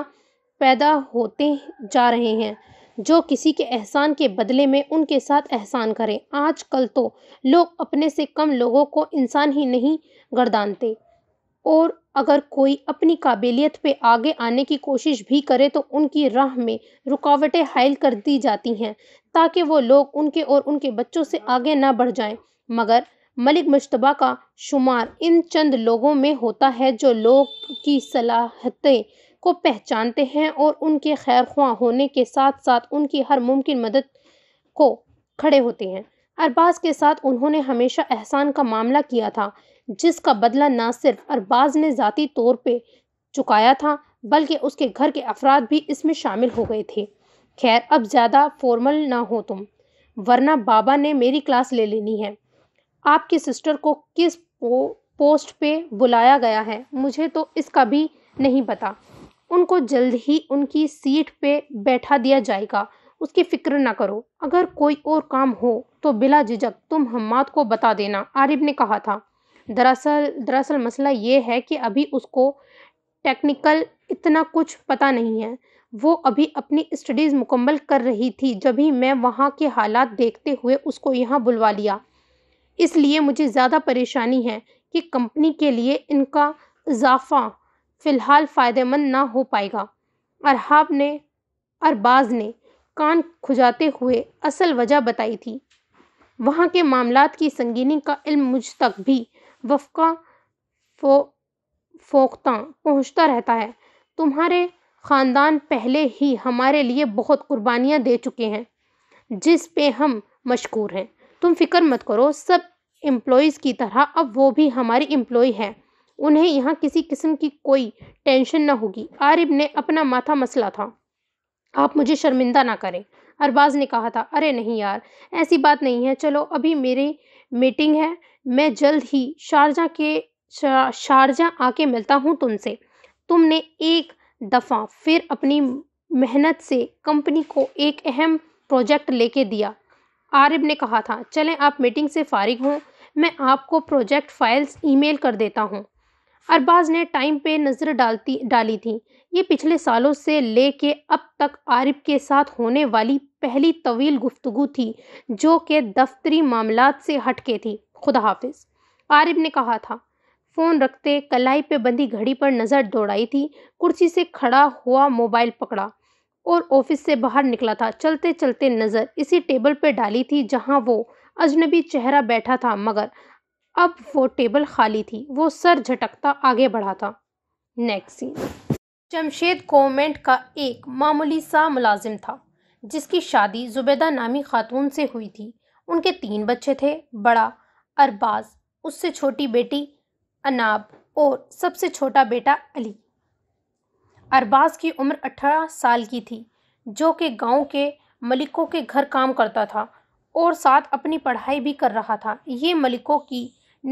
पैदा होते जा रहे हैं जो किसी के एहसान के बदले में उनके साथ एहसान करें आजकल तो लोग अपने से कम लोगों को इंसान ही नहीं गर्दानते और अगर कोई अपनी काबिलियत पे आगे आने की कोशिश भी करे तो उनकी राह में रुकावटें हायल कर दी जाती हैं ताकि वो लोग उनके और उनके बच्चों से आगे ना बढ़ जाएं मगर मलिक मुशतबा का शुमार इन चंद लोगों में होता है जो लोग की सलाहते को पहचानते हैं और उनके खैर ख्वाह होने के साथ साथ उनकी हर मुमकिन मदद को खड़े होते हैं अरबाज के साथ उन्होंने हमेशा एहसान का मामला किया था जिसका बदला ना सिर्फ अरबाज ने ज़ाती तौर पे चुकाया था बल्कि उसके घर के अफराद भी इसमें शामिल हो गए थे खैर अब ज़्यादा फॉर्मल ना हो तुम वरना बाबा ने मेरी क्लास ले लेनी है आपकी सिस्टर को किस पो, पोस्ट पे बुलाया गया है मुझे तो इसका भी नहीं पता उनको जल्द ही उनकी सीट पे बैठा दिया जाएगा उसकी फिक्र ना करो अगर कोई और काम हो तो बिला झिझक तुम हम्माद को बता देना आरिफ ने कहा था दरअसल दरअसल मसला ये है कि अभी उसको टेक्निकल इतना कुछ पता नहीं है वो अभी अपनी स्टडीज़ मुकम्मल कर रही थी जब ही मैं वहाँ के हालात देखते हुए उसको यहाँ बुलवा लिया इसलिए मुझे ज़्यादा परेशानी है कि कंपनी के लिए इनका इजाफा फ़िलहाल फ़ायदेमंद ना हो पाएगा अरहाब ने अरबाज ने कान खुजाते हुए असल वजह बताई थी वहाँ के मामला की संगीनी का इल्म मुझ तक भी वफका फो फोखता पहुँचता रहता है तुम्हारे ख़ानदान पहले ही हमारे लिए बहुत कुर्बानियाँ दे चुके हैं जिस पे हम मशहूर हैं तुम फिक्र मत करो सब एम्प्लॉयज़ की तरह अब वो भी हमारी एम्प्लॉय हैं उन्हें यहाँ किसी किस्म की कोई टेंशन ना होगी आरिब ने अपना माथा मसला था आप मुझे शर्मिंदा ना करें अरबाज ने कहा था अरे नहीं यार ऐसी बात नहीं है चलो अभी मेरी मीटिंग है मैं जल्द ही शारजा के शारजा आके मिलता हूँ तुमसे तुमने एक दफ़ा फिर अपनी मेहनत से कंपनी को एक अहम प्रोजेक्ट लेके दिया आरिब ने कहा था चलें आप मीटिंग से फारिग हों मैं आपको प्रोजेक्ट फाइल्स ईमेल कर देता हूँ अरबाज ने टाइम पे नज़र डालती डाली थी ये पिछले सालों से ले के अब तक आरिब के साथ होने वाली पहली तवील गुफ्तु थी जो कि दफ्तरी मामला से हटके थी खुदा हाफिज आरिब ने कहा था फ़ोन रखते कलाई पे बंधी घड़ी पर नज़र दौड़ाई थी कुर्सी से खड़ा हुआ मोबाइल पकड़ा और ऑफिस से बाहर निकला था चलते चलते नज़र इसी टेबल पर डाली थी जहाँ वो अजनबी चेहरा बैठा था मगर अब वो टेबल खाली थी वो सर झटकता आगे बढ़ा था नेक्स्ट सीन जमशेद गवर्नमेंट का एक मामूली सा मुलाजिम था जिसकी शादी जुबैदा नामी खातून से हुई थी उनके तीन बच्चे थे बड़ा अरबाज उससे छोटी बेटी अनाब और सबसे छोटा बेटा अली अरबाज की उम्र अठारह साल की थी जो कि गांव के मलिकों के घर काम करता था और साथ अपनी पढ़ाई भी कर रहा था ये मलिकों की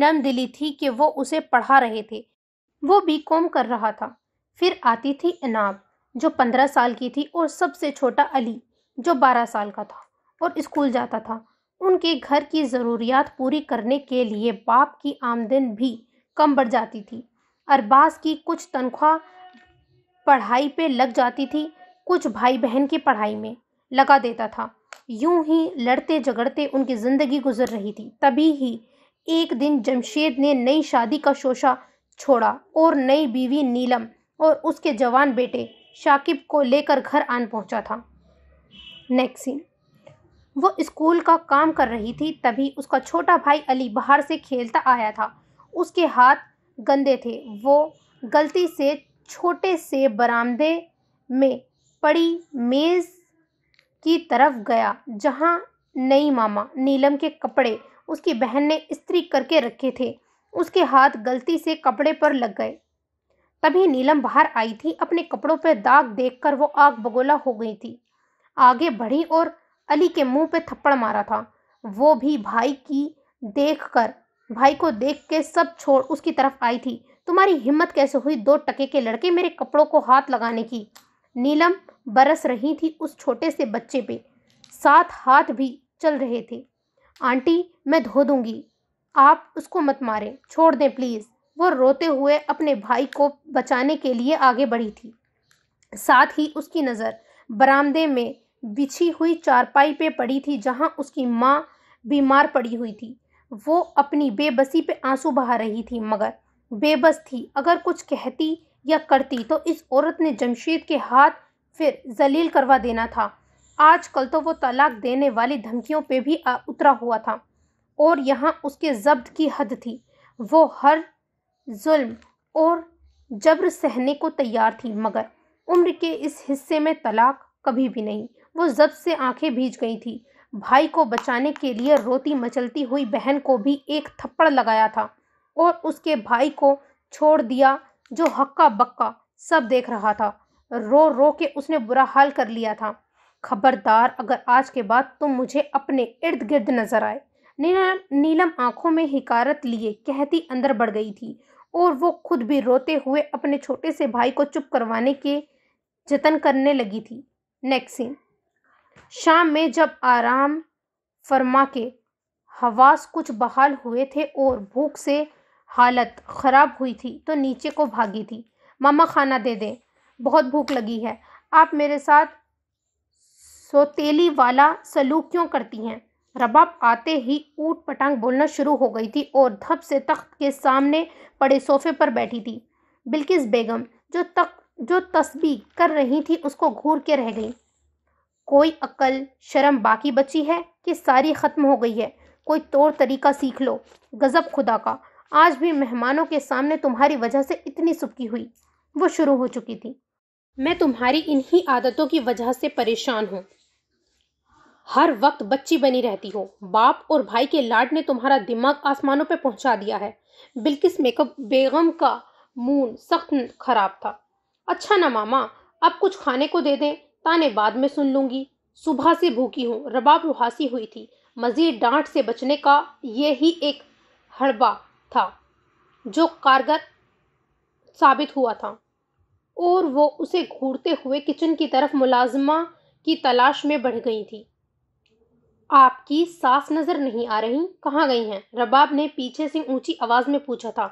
नम दिली थी कि वो उसे पढ़ा रहे थे वो बी कॉम कर रहा था फिर आती थी इनाब जो पंद्रह साल की थी और सबसे छोटा अली जो बारह साल का था और स्कूल जाता था उनके घर की ज़रूरियात पूरी करने के लिए बाप की आमदन भी कम बढ़ जाती थी अरबाज की कुछ तनख्वाह पढ़ाई पे लग जाती थी कुछ भाई बहन की पढ़ाई में लगा देता था यूं ही लड़ते झगड़ते उनकी ज़िंदगी गुजर रही थी तभी ही एक दिन जमशेद ने नई शादी का शोशा छोड़ा और नई बीवी नीलम और उसके जवान बेटे शाकिब को लेकर घर आन पहुंचा था नेक्स्ट सीन वो स्कूल का काम कर रही थी तभी उसका छोटा भाई अली बाहर से खेलता आया था उसके हाथ गंदे थे वो गलती से छोटे से बरामदे में पड़ी मेज़ की तरफ गया जहाँ नई मामा नीलम के कपड़े उसकी बहन ने स्त्री करके रखे थे उसके हाथ गलती से कपड़े पर लग गए तभी नीलम बाहर आई थी अपने कपड़ों पर दाग देखकर वो आग बगोला हो गई थी आगे बढ़ी और अली के मुंह पे थप्पड़ मारा था वो भी भाई की देखकर भाई को देख के सब छोड़ उसकी तरफ आई थी तुम्हारी हिम्मत कैसे हुई दो टके के लड़के मेरे कपड़ों को हाथ लगाने की नीलम बरस रही थी उस छोटे से बच्चे पे साथ हाथ भी चल रहे थे आंटी मैं धो दूंगी आप उसको मत मारें छोड़ दें प्लीज़ वो रोते हुए अपने भाई को बचाने के लिए आगे बढ़ी थी साथ ही उसकी नज़र बरामदे में बिछी हुई चारपाई पे पड़ी थी जहां उसकी माँ बीमार पड़ी हुई थी वो अपनी बेबसी पे आंसू बहा रही थी मगर बेबस थी अगर कुछ कहती या करती तो इस औरत ने जमशेद के हाथ फिर जलील करवा देना था आजकल तो वो तलाक देने वाली धमकियों पे भी उतरा हुआ था और यहाँ उसके जब्त की हद थी वो हर जुल्म और जब्र सहने को तैयार थी मगर उम्र के इस हिस्से में तलाक कभी भी नहीं वो जब्त से आंखें भीज गई थी भाई को बचाने के लिए रोती मचलती हुई बहन को भी एक थप्पड़ लगाया था और उसके भाई को छोड़ दिया जो हक्का बक्का सब देख रहा था रो रो के उसने बुरा हाल कर लिया था खबरदार अगर आज के बाद तुम मुझे अपने इर्द गिर्द नजर आए नीलम नीलम आंखों में हिकारत लिए कहती अंदर बढ़ गई थी और वो खुद भी रोते हुए अपने छोटे से भाई को चुप करवाने के जतन करने लगी थी नेक्सिन शाम में जब आराम फरमा के हवास कुछ बहाल हुए थे और भूख से हालत ख़राब हुई थी तो नीचे को भागी थी मामा खाना दे दे बहुत भूख लगी है आप मेरे साथ सोतेली वाला सलूक क्यों करती हैं रबाब आते ही ऊट पटांग बोलना शुरू हो गई थी और धप से तख्त के सामने पड़े सोफे पर बैठी थी बिल्किस बेगम जो तक जो तस्बी कर रही थी उसको घूर के रह गई कोई अक्ल शर्म बाकी बची है कि सारी ख़त्म हो गई है कोई तौर तरीका सीख लो गज़ब खुदा का आज भी मेहमानों के सामने तुम्हारी वजह से इतनी सुबकी हुई वो शुरू हो चुकी थी मैं तुम्हारी इन्हीं आदतों की वजह से परेशान हूँ हर वक्त बच्ची बनी रहती हो बाप और भाई के लाड ने तुम्हारा दिमाग आसमानों पर पहुंचा दिया है बिल्किस मेकअप बेगम का मून सख्त खराब था अच्छा ना मामा अब कुछ खाने को दे दें ताने बाद में सुन लूंगी सुबह से भूखी हूँ रबाब रुहासी हुई थी मज़ीद डांट से बचने का ये ही एक हड़बा था जो कारगर साबित हुआ था और वो उसे घूरते हुए किचन की तरफ मुलाजमा की तलाश में बढ़ गई थी आपकी सास नज़र नहीं आ रही कहाँ गई हैं रबाब ने पीछे से ऊंची आवाज़ में पूछा था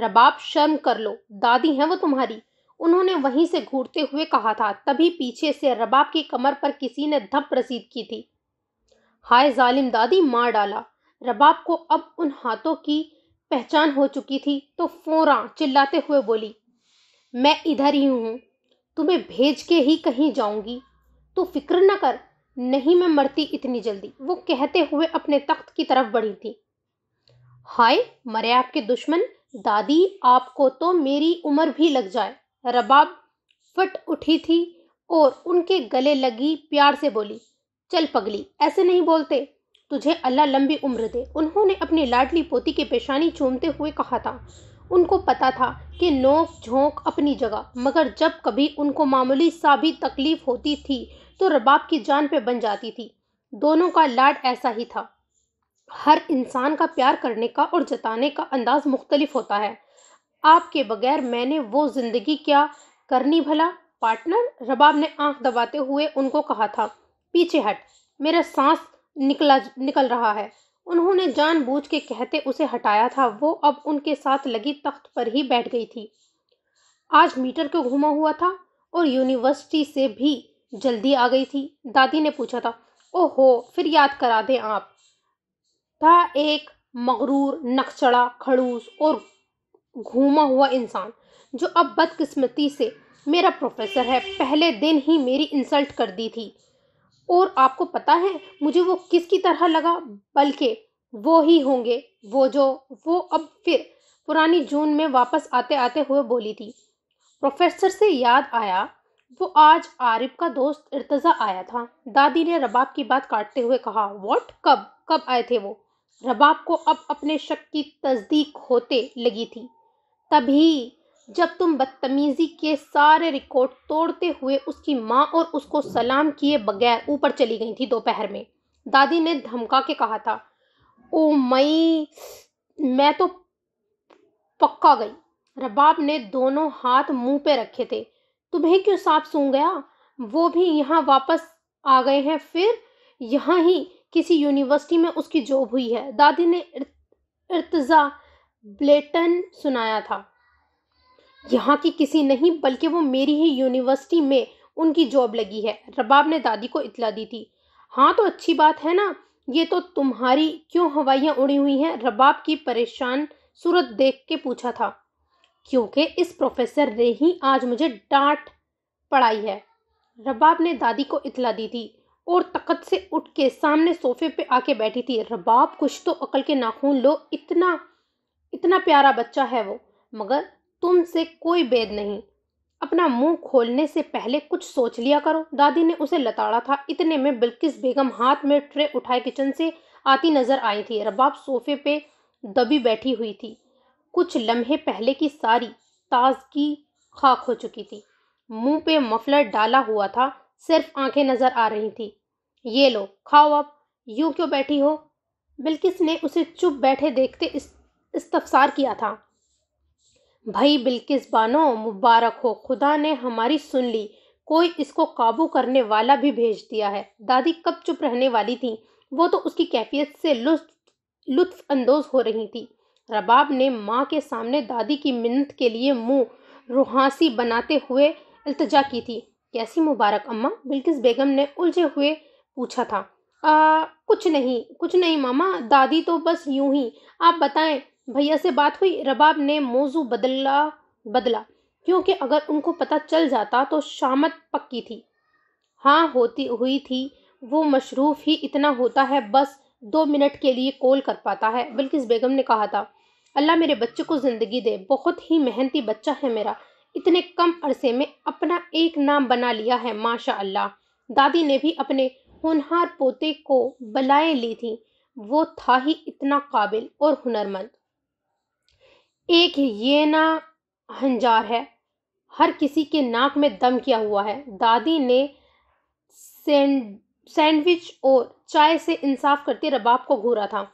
रबाब शर्म कर लो दादी हैं वो तुम्हारी उन्होंने वहीं से घूरते हुए कहा था तभी पीछे से रबाब की कमर पर किसी ने धप रसीद की थी हाय जालिम दादी मार डाला रबाब को अब उन हाथों की पहचान हो चुकी थी तो फोरा चिल्लाते हुए बोली मैं इधर ही हूँ तुम्हें भेज के ही कहीं जाऊंगी तू फिक्र न कर नहीं मैं मरती इतनी जल्दी वो कहते हुए अपने तख्त की तरफ बढ़ी थी हाय मरे आपके दुश्मन दादी आपको तो मेरी उम्र भी लग जाए रबाब फट उठी थी और उनके गले लगी प्यार से बोली चल पगली ऐसे नहीं बोलते तुझे अल्लाह लंबी उम्र दे उन्होंने अपनी लाडली पोती की पेशानी चूमते हुए कहा था उनको पता था कि नोक झोंक अपनी जगह मगर जब कभी उनको मामूली सा भी तकलीफ होती थी तो रबाब की जान पे बन जाती थी दोनों का लाड ऐसा ही था हर इंसान का प्यार करने का और जताने का अंदाज मुख्तलिफ होता है आपके बगैर मैंने वो जिंदगी क्या करनी भला पार्टनर रबाब ने आंख दबाते हुए उनको कहा था पीछे हट मेरा सांस निकला निकल रहा है उन्होंने जानबूझ के कहते उसे हटाया था वो अब उनके साथ लगी तख्त पर ही बैठ गई थी आज मीटर को घुमा हुआ था और यूनिवर्सिटी से भी जल्दी आ गई थी दादी ने पूछा था ओहो फिर याद करा दें आप था एक मगरूर नक्चड़ा खड़ूस और घूमा हुआ इंसान जो अब बदकिस्मती से मेरा प्रोफेसर है पहले दिन ही मेरी इंसल्ट कर दी थी और आपको पता है मुझे वो किसकी तरह लगा बल्कि वो ही होंगे वो जो वो अब फिर पुरानी जून में वापस आते आते हुए बोली थी प्रोफेसर से याद आया वो आज आरिफ का दोस्त इर्तज़ा आया था दादी ने रबाब की बात काटते हुए कहा वॉट कब कब आए थे वो रबाब को अब अपने शक की तस्दीक होते लगी थी तभी जब तुम बदतमीजी के सारे रिकॉर्ड तोड़ते हुए उसकी माँ और उसको सलाम किए बगैर ऊपर चली गई थी दोपहर में दादी ने धमका के कहा था ओ मई मैं तो पक्का गई रबाब ने दोनों हाथ मुंह पे रखे थे तुम्हें क्यों सांप सूं गया वो भी यहाँ वापस आ गए हैं फिर यहाँ ही किसी यूनिवर्सिटी में उसकी जॉब हुई है दादी ने इर्तजा ब्लेटन सुनाया था यहाँ की किसी नहीं बल्कि वो मेरी ही यूनिवर्सिटी में उनकी जॉब लगी है रबाब ने दादी को इतला दी थी हाँ तो अच्छी बात है ना ये तो तुम्हारी क्यों हवाइयाँ उड़ी हुई हैं रबाब की परेशान सूरत देख के पूछा था क्योंकि इस प्रोफेसर ने ही आज मुझे डांट पढ़ाई है रबाब ने दादी को इतला दी थी और तकत से उठ के सामने सोफे पे आके बैठी थी रबाब कुछ तो अकल के नाखून लो इतना इतना प्यारा बच्चा है वो मगर तुमसे कोई भेद नहीं अपना मुंह खोलने से पहले कुछ सोच लिया करो दादी ने उसे लताड़ा था इतने में बिल्किस बेगम हाथ में ट्रे उठाए किचन से आती नजर आई थी रबाब सोफे पे दबी बैठी हुई थी कुछ लम्हे पहले की सारी ताजगी खाक हो चुकी थी मुंह पे मफलर डाला हुआ था सिर्फ आंखें नजर आ रही थी ये लो खाओ अब यूं क्यों बैठी हो बिल्किस ने उसे चुप बैठे देखते इस इस्तफसार किया था भई बिल्किस बानो मुबारक हो खुदा ने हमारी सुन ली कोई इसको काबू करने वाला भी भेज दिया है दादी कब चुप रहने वाली थी वो तो उसकी कैफियत से लुत्फ अंदोज हो रही थी रबाब ने माँ के सामने दादी की मिन्नत के लिए मुंह रुहासी बनाते हुए अल्तजा की थी कैसी मुबारक अम्मा बिल्किस बेगम ने उलझे हुए पूछा था आ, कुछ नहीं कुछ नहीं मामा दादी तो बस यूं ही आप बताएं भैया से बात हुई रबाब ने मौजू बदला बदला क्योंकि अगर उनको पता चल जाता तो शामत पक्की थी हाँ होती हुई थी वो मशरूफ ही इतना होता है बस दो मिनट के लिए कॉल कर पाता है बिल्किस बेगम ने कहा था अल्लाह मेरे बच्चे को ज़िंदगी दे बहुत ही मेहनती बच्चा है मेरा इतने कम अरसे में अपना एक नाम बना लिया है माशा अल्लाह दादी ने भी अपने होनहार पोते को बलाएँ ली थी वो था ही इतना काबिल और हुनरमंद एक ये ना हंजार है हर किसी के नाक में दम किया हुआ है दादी ने सैंड सैंडविच और चाय से इंसाफ करते रबाब को घूरा था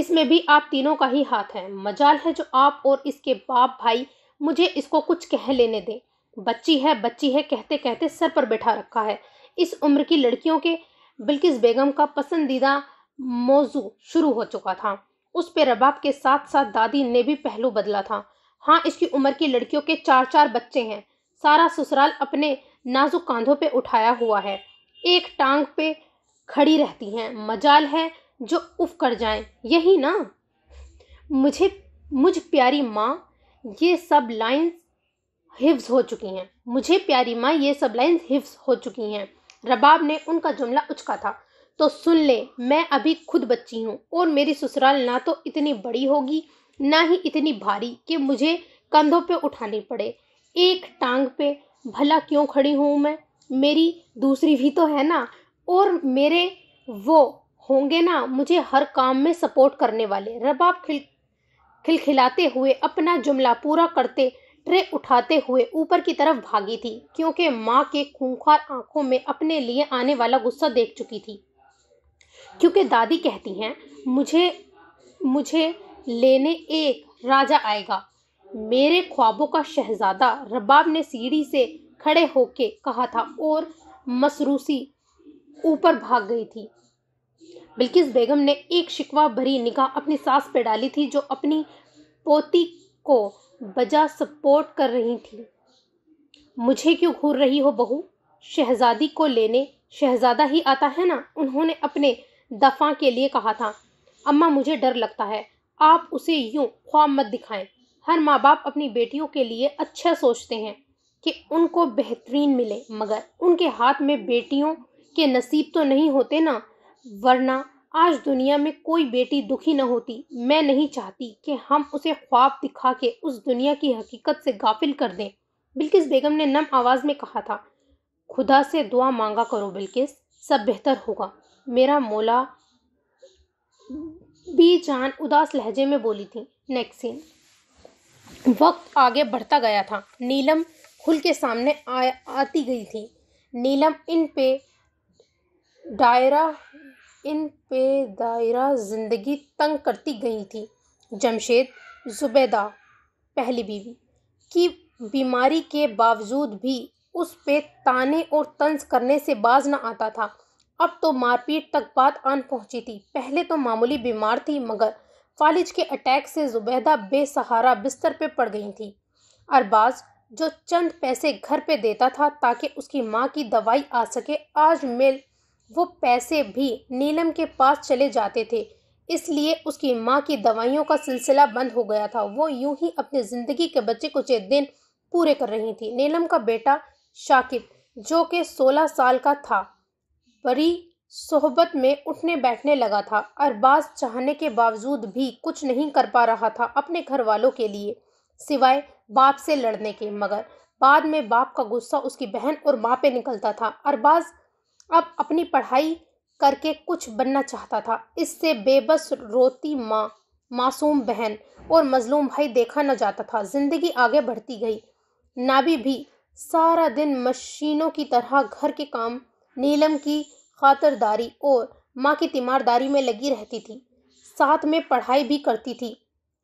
इसमें भी आप तीनों का ही हाथ है मजाल है जो आप और इसके बाप भाई मुझे इसको कुछ कह लेने दें बच्ची है बच्ची है कहते कहते सर पर बैठा रखा है इस उम्र की लड़कियों के बिल्किस बेगम का पसंदीदा मौजू शुरू हो चुका था उस पे रबाब के साथ साथ दादी ने भी पहलू बदला था हाँ इसकी उम्र की लड़कियों के चार चार बच्चे हैं सारा ससुराल अपने नाजुक कांधों पे उठाया हुआ है एक टांग पे खड़ी रहती हैं मजाल है जो उफ कर जाए यही ना मुझे मुझ प्यारी माँ ये सब लाइन्स हिफ्ज हो चुकी हैं मुझे प्यारी माँ ये सब लाइन्स हिफ्ज हो चुकी हैं रबाब ने उनका जुमला उचका था तो सुन ले मैं अभी खुद बच्ची हूँ और मेरी ससुराल ना तो इतनी बड़ी होगी ना ही इतनी भारी कि मुझे कंधों पे उठानी पड़े एक टांग पे भला क्यों खड़ी हूँ मैं मेरी दूसरी भी तो है ना और मेरे वो होंगे ना मुझे हर काम में सपोर्ट करने वाले रबाब खिल खिलखिलाते हुए अपना जुमला पूरा करते ट्रे उठाते हुए ऊपर की तरफ भागी थी क्योंकि माँ के खूंखार आंखों में अपने लिए आने वाला गुस्सा देख चुकी थी क्योंकि दादी कहती हैं मुझे मुझे लेने एक राजा आएगा मेरे ख्वाबों का शहजादा रबाब ने सीढ़ी से खड़े होके कहा था और मसरूसी ऊपर भाग गई थी बिल्किस बेगम ने एक शिकवा भरी निगाह अपनी सास पे डाली थी जो अपनी पोती को बजा सपोर्ट कर रही थी मुझे क्यों घूर रही हो बहू शहजादी को लेने शहजादा ही आता है ना उन्होंने अपने दफा के लिए कहा था अम्मा मुझे डर लगता है आप उसे यूं ख्वाब मत दिखाएं हर माँ बाप अपनी बेटियों के लिए अच्छा सोचते हैं कि उनको बेहतरीन मिले मगर उनके हाथ में बेटियों के नसीब तो नहीं होते ना वरना आज दुनिया में कोई बेटी दुखी न होती मैं नहीं चाहती कि हम उसे ख्वाब दिखा के उस दुनिया की हकीकत से गाफिल कर दें बिल्किस बेगम ने नम आवाज़ में कहा था खुदा से दुआ मांगा करो बिल्किस सब बेहतर होगा मेरा मोला भी जान उदास लहजे में बोली थी नेक्स्ट सीन वक्त आगे बढ़ता गया था नीलम खुल के सामने आ, आती गई थी नीलम इन पे दायरा इन पे दायरा जिंदगी तंग करती गई थी जमशेद जुबैदा पहली बीवी की बीमारी के बावजूद भी उस पे ताने और तंज करने से बाज न आता था अब तो मारपीट तक बात आन पहुंची थी पहले तो मामूली बीमार थी मगर फालिज के अटैक से जुबैदा बेसहारा बिस्तर पे पड़ गई थी अरबाज जो चंद पैसे घर पे देता था ताकि उसकी माँ की दवाई आ सके आज मेल वो पैसे भी नीलम के पास चले जाते थे इसलिए उसकी माँ की दवाइयों का सिलसिला बंद हो गया था वो यूं ही अपनी ज़िंदगी के बच्चे कुछ दिन पूरे कर रही थी नीलम का बेटा शाकिब जो कि 16 साल का था बड़ी सोहबत में उठने बैठने लगा था अरबाज चाहने के बावजूद भी कुछ नहीं कर पा रहा था अपने घर वालों के लिए सिवाय बाप से लड़ने के मगर बाद में बाप का गुस्सा उसकी बहन और माँ पे निकलता था अरबाज अब अपनी पढ़ाई करके कुछ बनना चाहता था इससे बेबस रोती माँ मासूम बहन और मजलूम भाई देखा न जाता था जिंदगी आगे बढ़ती गई नाभी भी सारा दिन मशीनों की तरह घर के काम नीलम की खातरदारी और माँ की तीमारदारी में लगी रहती थी साथ में पढ़ाई भी करती थी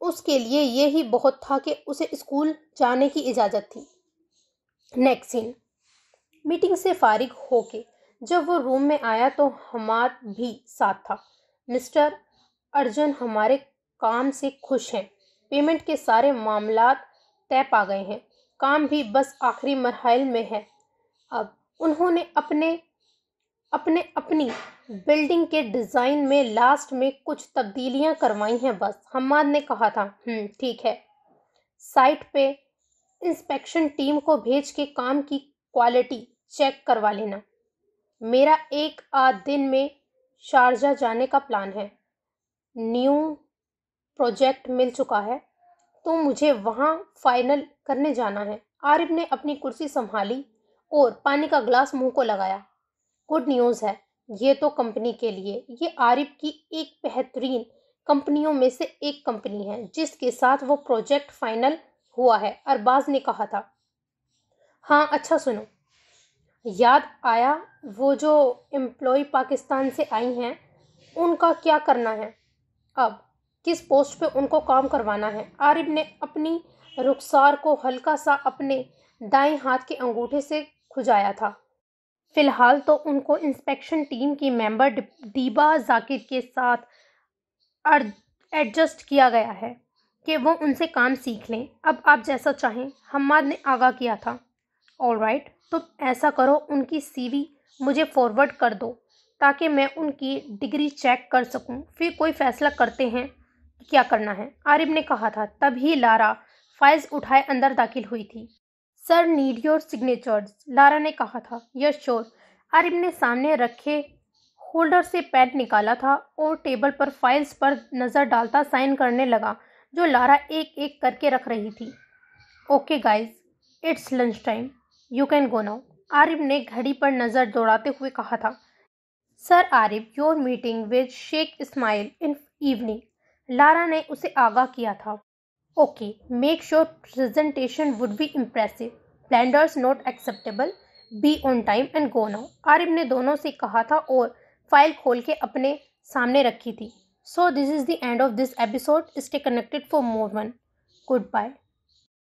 उसके लिए ये ही बहुत था कि उसे स्कूल जाने की इजाज़त थी नेक्स्ट सीन मीटिंग से फारिग होके जब वो रूम में आया तो हमार भी साथ था मिस्टर अर्जुन हमारे काम से खुश हैं पेमेंट के सारे मामला तय पा गए हैं काम भी बस आखिरी मरहल में है अब उन्होंने अपने अपने अपनी बिल्डिंग के डिज़ाइन में लास्ट में कुछ तब्दीलियां करवाई हैं बस हमाद ने कहा था हम्म, ठीक है साइट पे इंस्पेक्शन टीम को भेज के काम की क्वालिटी चेक करवा लेना मेरा एक आध दिन में शारजा जाने का प्लान है न्यू प्रोजेक्ट मिल चुका है तो मुझे वहाँ फाइनल करने जाना है आरिफ ने अपनी कुर्सी संभाली और पानी का ग्लास मुंह को लगाया गुड न्यूज़ है ये तो कंपनी के लिए ये आरिफ की एक बेहतरीन कंपनियों में से एक कंपनी है जिसके साथ वो प्रोजेक्ट फाइनल हुआ है अरबाज ने कहा था हाँ अच्छा सुनो याद आया वो जो एम्प्लॉय पाकिस्तान से आई हैं उनका क्या करना है अब किस पोस्ट पे उनको काम करवाना है आरिफ ने अपनी रुखसार को हल्का सा अपने दाएं हाथ के अंगूठे से खुजाया था फ़िलहाल तो उनको इंस्पेक्शन टीम की मेंबर दीबा जाकिर के साथ एडजस्ट किया गया है कि वो उनसे काम सीख लें अब आप जैसा चाहें हमाद ने आगाह किया था ऑल राइट right, तुम तो ऐसा करो उनकी सीवी मुझे फॉरवर्ड कर दो ताकि मैं उनकी डिग्री चेक कर सकूं फिर कोई फैसला करते हैं कि क्या करना है आरिब ने कहा था तभी लारा फाइल्स उठाए अंदर दाखिल हुई थी sir need your signatures Lara ने कहा था यस श्योर आरिफ ने सामने रखे होल्डर से पैड निकाला था और टेबल पर फाइल्स पर नज़र डालता साइन करने लगा जो लारा एक एक करके रख रही थी okay guys it's lunch time you can go now Arif ने घड़ी पर नज़र दौड़ाते हुए कहा था sir Arif your meeting with Sheikh Ismail in evening Lara ने उसे आगाह किया था okay make sure presentation would be impressive blunders not acceptable be on time and go now Arif ने दोनों से कहा था और फाइल खोल के अपने सामने रखी थी so this is the end of this episode stay connected for more one good bye